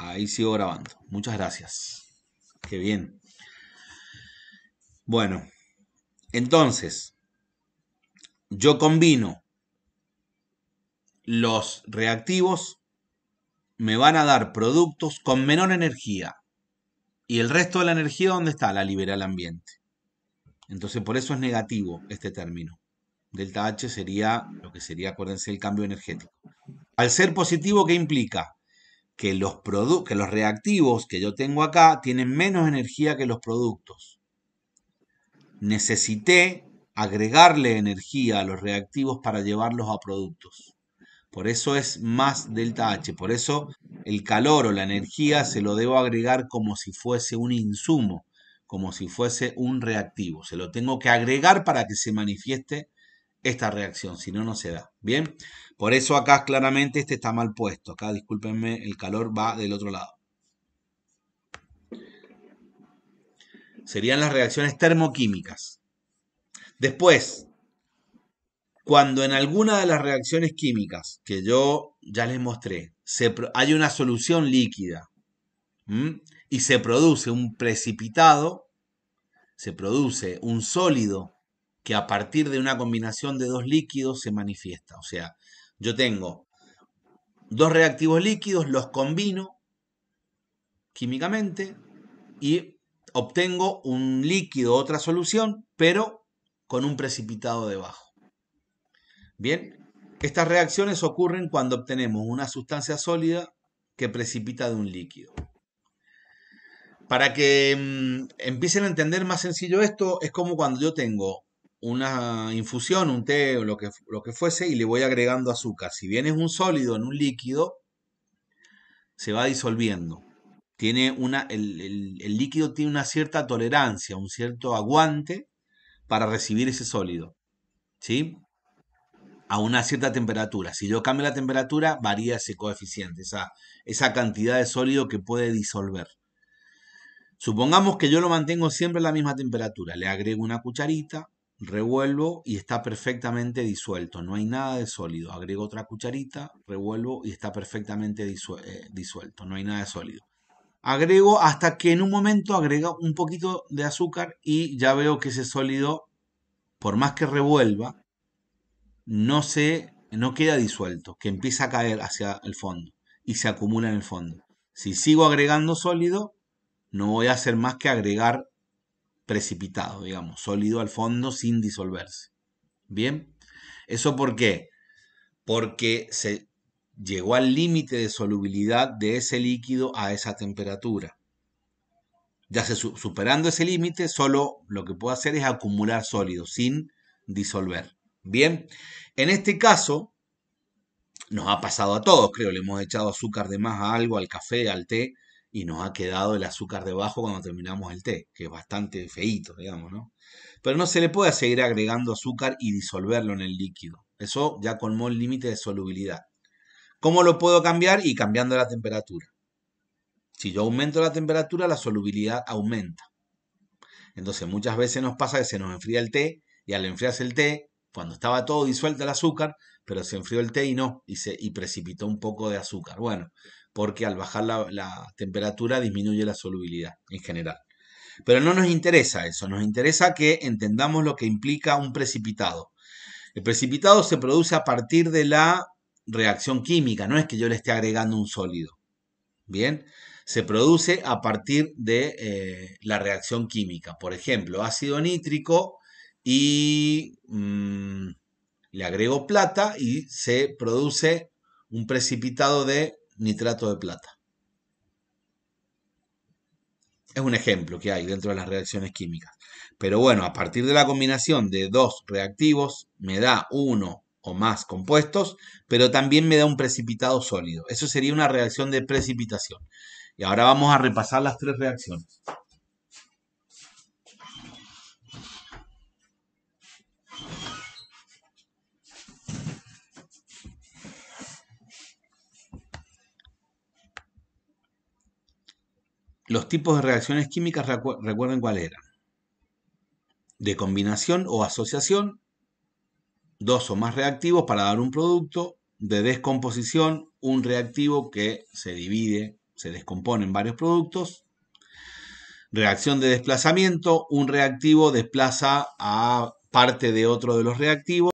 Ahí sigo grabando. Muchas gracias. Qué bien. Bueno, entonces, yo combino los reactivos, me van a dar productos con menor energía. Y el resto de la energía, ¿dónde está? La libera al ambiente. Entonces, por eso es negativo este término. Delta H sería lo que sería, acuérdense, el cambio energético. Al ser positivo, ¿qué implica? que los, que los reactivos que yo tengo acá tienen menos energía que los productos. Necesité agregarle energía a los reactivos para llevarlos a productos. Por eso es más delta H. Por eso el calor o la energía se lo debo agregar como si fuese un insumo, como si fuese un reactivo. Se lo tengo que agregar para que se manifieste esta reacción, si no, no se da. Bien, por eso acá claramente este está mal puesto. Acá, discúlpenme, el calor va del otro lado. Serían las reacciones termoquímicas. Después, cuando en alguna de las reacciones químicas que yo ya les mostré, hay una solución líquida y se produce un precipitado, se produce un sólido que a partir de una combinación de dos líquidos se manifiesta. O sea, yo tengo dos reactivos líquidos, los combino químicamente y obtengo un líquido, otra solución, pero con un precipitado debajo. Bien, estas reacciones ocurren cuando obtenemos una sustancia sólida que precipita de un líquido. Para que mm, empiecen a entender más sencillo esto, es como cuando yo tengo una infusión, un té o lo que, lo que fuese y le voy agregando azúcar. Si bien es un sólido en un líquido, se va disolviendo. Tiene una, el, líquido tiene una cierta tolerancia, un cierto aguante para recibir ese sólido. ¿Sí? a una cierta temperatura. Si yo cambio la temperatura, varía ese coeficiente, esa, esa, cantidad de sólido que puede disolver. Supongamos que yo lo mantengo siempre a la misma temperatura. Le agrego una cucharita, revuelvo y está perfectamente disuelto, no hay nada de sólido. Agrego otra cucharita, revuelvo y está perfectamente eh, disuelto, no hay nada de sólido. Agrego hasta que en un momento agrega un poquito de azúcar y ya veo que ese sólido, por más que revuelva, no se, no queda disuelto, que empieza a caer hacia el fondo y se acumula en el fondo. Si sigo agregando sólido, no voy a hacer más que agregar precipitado, digamos, sólido al fondo sin disolverse. ¿Bien? ¿Eso por qué? Porque se llegó al límite de solubilidad de ese líquido a esa temperatura. Ya se, superando ese límite, solo lo que puedo hacer es acumular sólido sin disolver. Bien, en este caso, nos ha pasado a todos, creo, le hemos echado azúcar de más a algo, al café, al té, y nos ha quedado el azúcar debajo cuando terminamos el té, que es bastante feíto, digamos, ¿no? Pero no se le puede seguir agregando azúcar y disolverlo en el líquido. Eso ya colmó el límite de solubilidad. ¿Cómo lo puedo cambiar? Y cambiando la temperatura. Si yo aumento la temperatura, la solubilidad aumenta. Entonces muchas veces nos pasa que se nos enfría el té y al enfriarse el té cuando estaba todo disuelto el azúcar, pero se enfrió el té y no, y, precipitó un poco de azúcar. Bueno, porque al bajar la, temperatura disminuye la solubilidad en general. Pero no nos interesa eso, nos interesa que entendamos lo que implica un precipitado. El precipitado se produce a partir de la reacción química, no es que yo le esté agregando un sólido. Bien, se produce a partir de eh, la reacción química. Por ejemplo, ácido nítrico y mm, le agrego plata y se produce un precipitado de nitrato de plata. Es un ejemplo que hay dentro de las reacciones químicas. Pero bueno, a partir de la combinación de dos reactivos me da uno o más compuestos, pero también me da un precipitado sólido. Eso sería una reacción de precipitación. Y ahora vamos a repasar las tres reacciones. Los tipos de reacciones químicas, recuerden cuál eran. De combinación o asociación, dos o más reactivos para dar un producto. De descomposición, un reactivo que se divide, se descompone en varios productos. Reacción de desplazamiento, un reactivo desplaza a parte de otro de los reactivos.